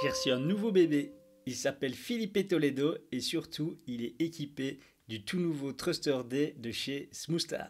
J'ai reçu un nouveau bébé. Il s'appelle Philippe Toledo et surtout, il est équipé du tout nouveau Truster D de chez SmooStar.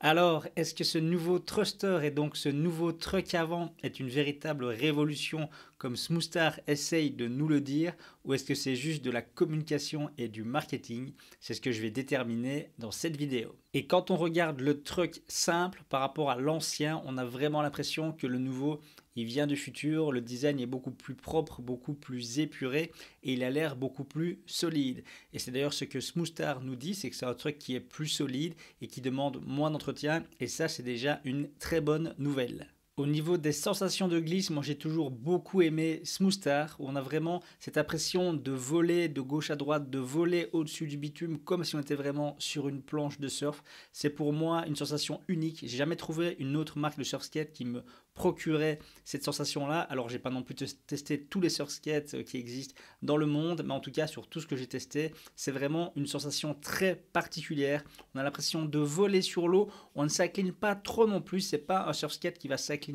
Alors, est-ce que ce nouveau Truster et donc ce nouveau truc avant est une véritable révolution comme Smoothstar essaye de nous le dire, ou est-ce que c'est juste de la communication et du marketing C'est ce que je vais déterminer dans cette vidéo. Et quand on regarde le truc simple par rapport à l'ancien, on a vraiment l'impression que le nouveau, il vient du futur, le design est beaucoup plus propre, beaucoup plus épuré, et il a l'air beaucoup plus solide. Et c'est d'ailleurs ce que Smoothstar nous dit, c'est que c'est un truc qui est plus solide et qui demande moins d'entretien, et ça c'est déjà une très bonne nouvelle. Au niveau des sensations de glisse, moi j'ai toujours beaucoup aimé Smoothstar, où on a vraiment cette impression de voler de gauche à droite, de voler au-dessus du bitume, comme si on était vraiment sur une planche de surf. C'est pour moi une sensation unique. J'ai jamais trouvé une autre marque de surf skate qui me procurait cette sensation-là. Alors j'ai pas non plus testé tous les surf skates euh, qui existent dans le monde, mais en tout cas sur tout ce que j'ai testé, c'est vraiment une sensation très particulière. On a l'impression de voler sur l'eau. On ne s'incline pas trop non plus. C'est pas un surf skate qui va s'incliner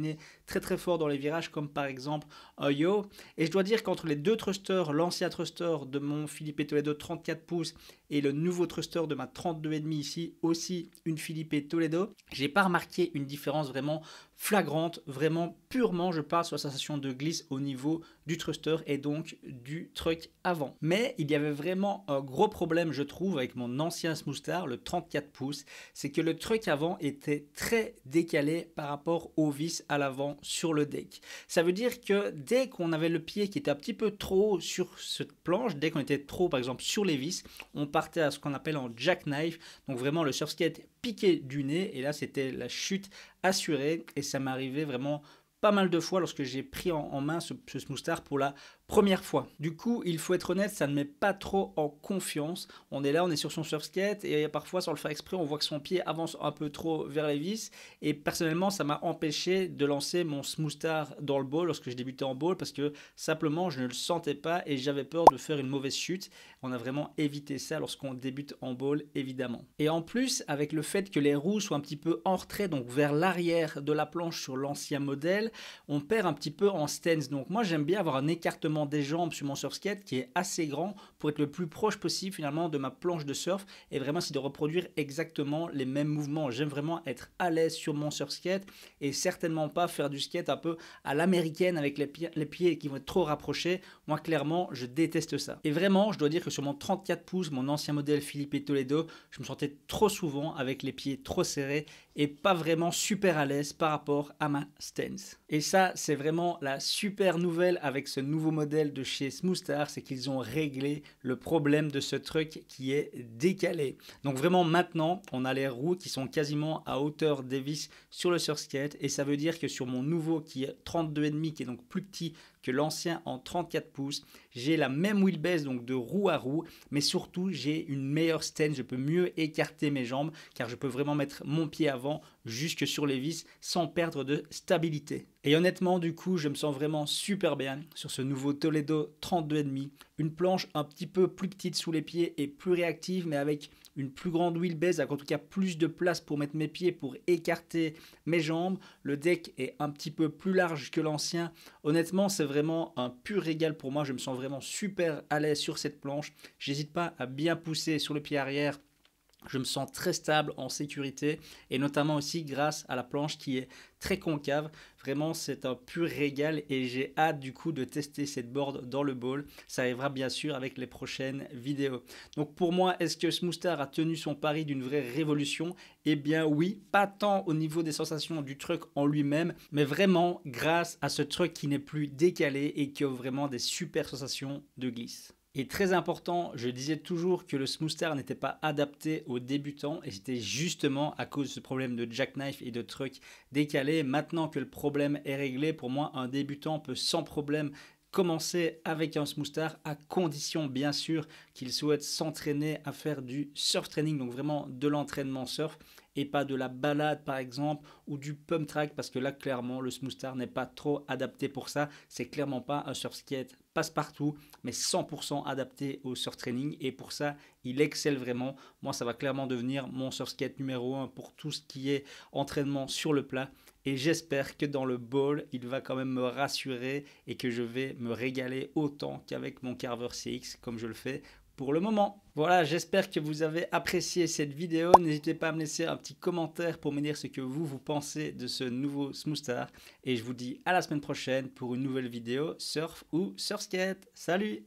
très très fort dans les virages, comme par exemple Oyo. Et je dois dire qu'entre les deux thrusters, l'ancien thruster de mon Philippe Toledo 34 pouces et le nouveau truster de ma 32,5 ici, aussi une Philippe Toledo, j'ai pas remarqué une différence vraiment flagrante, vraiment purement, je parle sur la sensation de glisse au niveau du truster et donc du truck avant. Mais il y avait vraiment un gros problème, je trouve, avec mon ancien Smoothstar, le 34 pouces, c'est que le truck avant était très décalé par rapport aux vis à l'avant sur le deck. Ça veut dire que dès qu'on avait le pied qui était un petit peu trop sur cette planche, dès qu'on était trop par exemple sur les vis, on partait à ce qu'on appelle en jackknife, donc vraiment le surfskate piqué du nez, et là c'était la chute assurée, et ça m'arrivait vraiment pas mal de fois lorsque j'ai pris en, main ce, ce pour la Première fois. Du coup, il faut être honnête, ça ne met pas trop en confiance. On est là, on est sur son surf skate et parfois, sans le faire exprès, on voit que son pied avance un peu trop vers les vis. Et personnellement, ça m'a empêché de lancer mon smooth dans le ball lorsque je débutais en ball parce que simplement, je ne le sentais pas et j'avais peur de faire une mauvaise chute. On a vraiment évité ça lorsqu'on débute en ball, évidemment. Et en plus, avec le fait que les roues soient un petit peu en retrait, donc vers l'arrière de la planche sur l'ancien modèle, on perd un petit peu en stance. Donc moi, j'aime bien avoir un écartement des jambes sur mon surf qui est assez grand pour être le plus proche possible finalement de ma planche de surf et vraiment c'est de reproduire exactement les mêmes mouvements. J'aime vraiment être à l'aise sur mon surf et certainement pas faire du skate un peu à l'américaine avec les, les pieds qui vont être trop rapprochés. Moi clairement je déteste ça. Et vraiment je dois dire que sur mon 34 pouces, mon ancien modèle Philippe et Toledo, je me sentais trop souvent avec les pieds trop serrés et pas vraiment super à l'aise par rapport à ma stance. Et ça c'est vraiment la super nouvelle avec ce nouveau modèle de chez Smoothstar, c'est qu'ils ont réglé le problème de ce truc qui est décalé. Donc vraiment maintenant, on a les roues qui sont quasiment à hauteur Davis sur le surskate et ça veut dire que sur mon nouveau qui est 32,5 qui est donc plus petit que l'ancien en 34 pouces. J'ai la même wheelbase, donc de roue à roue, mais surtout j'ai une meilleure stance, je peux mieux écarter mes jambes car je peux vraiment mettre mon pied avant jusque sur les vis sans perdre de stabilité. Et honnêtement, du coup, je me sens vraiment super bien sur ce nouveau Toledo 32,5. Une planche un petit peu plus petite sous les pieds et plus réactive, mais avec une plus grande wheelbase, avec en tout cas plus de place pour mettre mes pieds, pour écarter mes jambes. Le deck est un petit peu plus large que l'ancien. Honnêtement, c'est vraiment un pur régal pour moi. Je me sens vraiment super à l'aise sur cette planche. J'hésite pas à bien pousser sur le pied arrière je me sens très stable en sécurité et notamment aussi grâce à la planche qui est très concave. Vraiment, c'est un pur régal et j'ai hâte du coup de tester cette board dans le bowl. Ça arrivera bien sûr avec les prochaines vidéos. Donc pour moi, est-ce que Smoothstar a tenu son pari d'une vraie révolution Eh bien oui, pas tant au niveau des sensations du truck en lui-même, mais vraiment grâce à ce truck qui n'est plus décalé et qui offre vraiment des super sensations de glisse. Et très important, je disais toujours que le smooster n'était pas adapté aux débutants et c'était justement à cause de ce problème de jackknife et de trucs décalé. Maintenant que le problème est réglé, pour moi, un débutant peut sans problème commencer avec un star à condition bien sûr qu'il souhaite s'entraîner à faire du surf training, donc vraiment de l'entraînement surf et pas de la balade par exemple ou du pump track parce que là clairement le star n'est pas trop adapté pour ça, c'est clairement pas un surf skate passe-partout mais 100% adapté au surf training et pour ça il excelle vraiment. Moi ça va clairement devenir mon surf skate numéro 1 pour tout ce qui est entraînement sur le plat et j'espère que dans le bowl, il va quand même me rassurer et que je vais me régaler autant qu'avec mon Carver CX comme je le fais pour le moment. Voilà, j'espère que vous avez apprécié cette vidéo. N'hésitez pas à me laisser un petit commentaire pour me dire ce que vous, vous pensez de ce nouveau Smoostar. Et je vous dis à la semaine prochaine pour une nouvelle vidéo surf ou sur skate. Salut